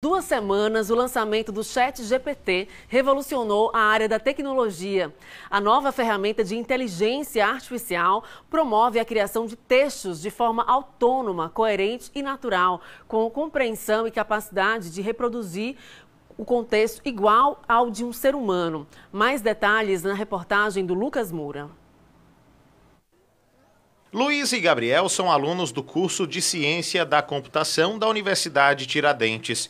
Duas semanas, o lançamento do Chat GPT revolucionou a área da tecnologia. A nova ferramenta de inteligência artificial promove a criação de textos de forma autônoma, coerente e natural, com compreensão e capacidade de reproduzir o contexto igual ao de um ser humano. Mais detalhes na reportagem do Lucas Moura. Luiz e Gabriel são alunos do curso de Ciência da Computação da Universidade Tiradentes.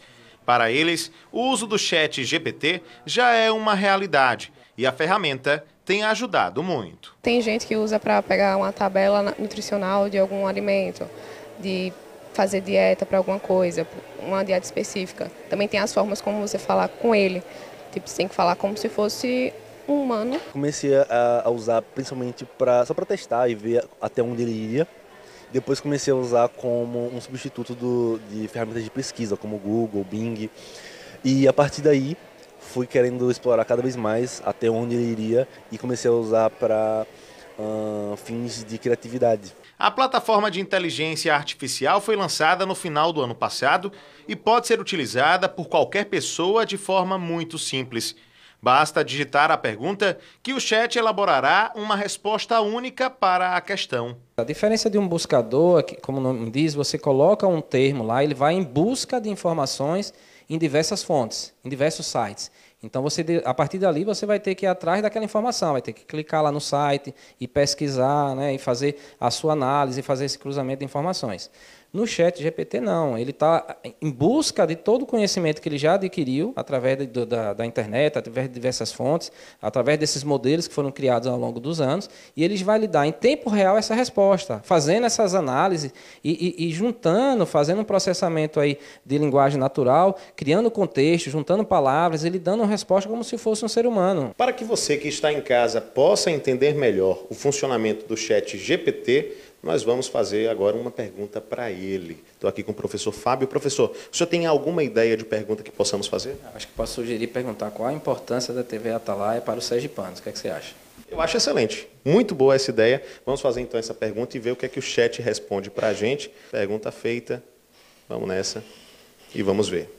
Para eles, o uso do chat GPT já é uma realidade e a ferramenta tem ajudado muito. Tem gente que usa para pegar uma tabela nutricional de algum alimento, de fazer dieta para alguma coisa, uma dieta específica. Também tem as formas como você falar com ele. Tipo, você tem que falar como se fosse um humano. Comecei a, usar principalmente para só para testar e ver até onde ele ia depois comecei a usar como um substituto do, de ferramentas de pesquisa, como Google, Bing. E a partir daí fui querendo explorar cada vez mais até onde ele iria e comecei a usar para uh, ah, fins de criatividade. A plataforma de inteligência artificial foi lançada no final do ano passado e pode ser utilizada por qualquer pessoa de forma muito simples. Basta digitar a pergunta que o chat elaborará uma resposta única para a questão. A diferença de um buscador, que, como o nome diz, você coloca um termo lá, ele vai em busca de informações em diversas fontes, em diversos sites. Então, você, a partir dali, você vai ter que ir atrás daquela informação, vai ter que clicar lá no site e pesquisar, né, e fazer a sua análise, fazer esse cruzamento de informações. No chat GPT, não. Ele está em busca de todo o conhecimento que ele já adquiriu através de, da, da, internet, através de diversas fontes, através desses modelos que foram criados ao longo dos anos, e ele vai lhe dar em tempo real essa resposta resposta, fazendo essas análises e, e, e, juntando, fazendo um processamento aí de linguagem natural, criando contexto, juntando palavras, ele dando uma resposta como se fosse um ser humano. Para que você que está em casa possa entender melhor o funcionamento do chat GPT, nós vamos fazer agora uma pergunta para ele. Estou aqui com o professor Fábio. Professor, o senhor tem alguma ideia de pergunta que possamos fazer? Acho que posso sugerir perguntar qual a importância da TV Atalaia para os sergipanos. O que, é que você acha? Eu acho excelente. Muito boa essa ideia. Vamos fazer então essa pergunta e ver o que é que o chat responde para a gente. Pergunta feita. Vamos nessa e vamos ver.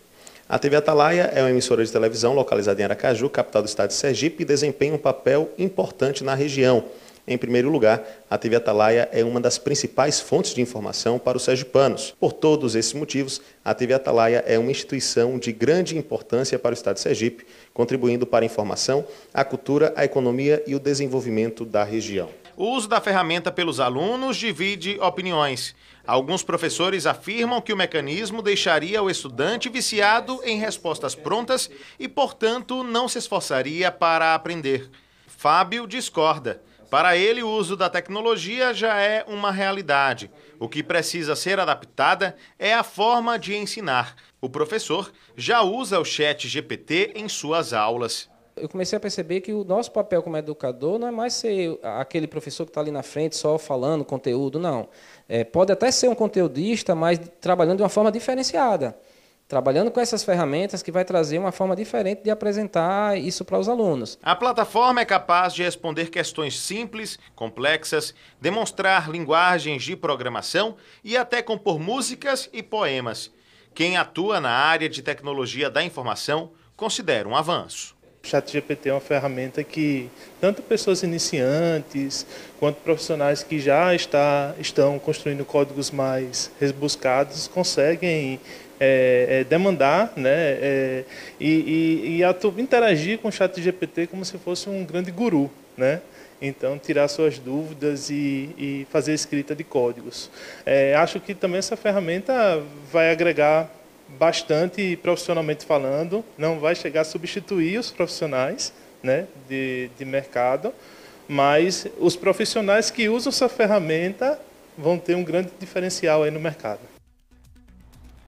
A TV Atalaia é uma emissora de televisão localizada em Aracaju, capital do estado de Sergipe, e desempenha um papel importante na região em primeiro lugar, a TV Atalaia é uma das principais fontes de informação para os sergipanos. Por todos esses motivos, a TV Atalaia é uma instituição de grande importância para o Estado de Sergipe, contribuindo para a informação, a cultura, a economia e o desenvolvimento da região. O uso da ferramenta pelos alunos divide opiniões. Alguns professores afirmam que o mecanismo deixaria o estudante viciado em respostas prontas e, portanto, não se esforçaria para aprender. Fábio discorda. Para ele, o uso da tecnologia já é uma realidade. O que precisa ser adaptada é a forma de ensinar. O professor já usa o chat GPT em suas aulas eu comecei a perceber que o nosso papel como educador não é mais ser aquele professor que está ali na frente só falando conteúdo, não. É, pode até ser um conteudista, mas trabalhando de uma forma diferenciada trabalhando com essas ferramentas que vai trazer uma forma diferente de apresentar isso para os alunos. A plataforma é capaz de responder questões simples, complexas, demonstrar linguagens de programação e até compor músicas e poemas. Quem atua na área de tecnologia da informação considera um avanço. O ChatGPT é uma ferramenta que tanto pessoas iniciantes quanto profissionais que já está, estão construindo códigos mais rebuscados conseguem é, é, demandar né, é, e, e, e interagir com o chat GPT como se fosse um grande guru. Né? Então, tirar suas dúvidas e, e fazer escrita de códigos. É, acho que também essa ferramenta vai agregar bastante profissionalmente falando, não vai chegar a substituir os profissionais né, de, de mercado, mas os profissionais que usam essa ferramenta vão ter um grande diferencial aí no mercado.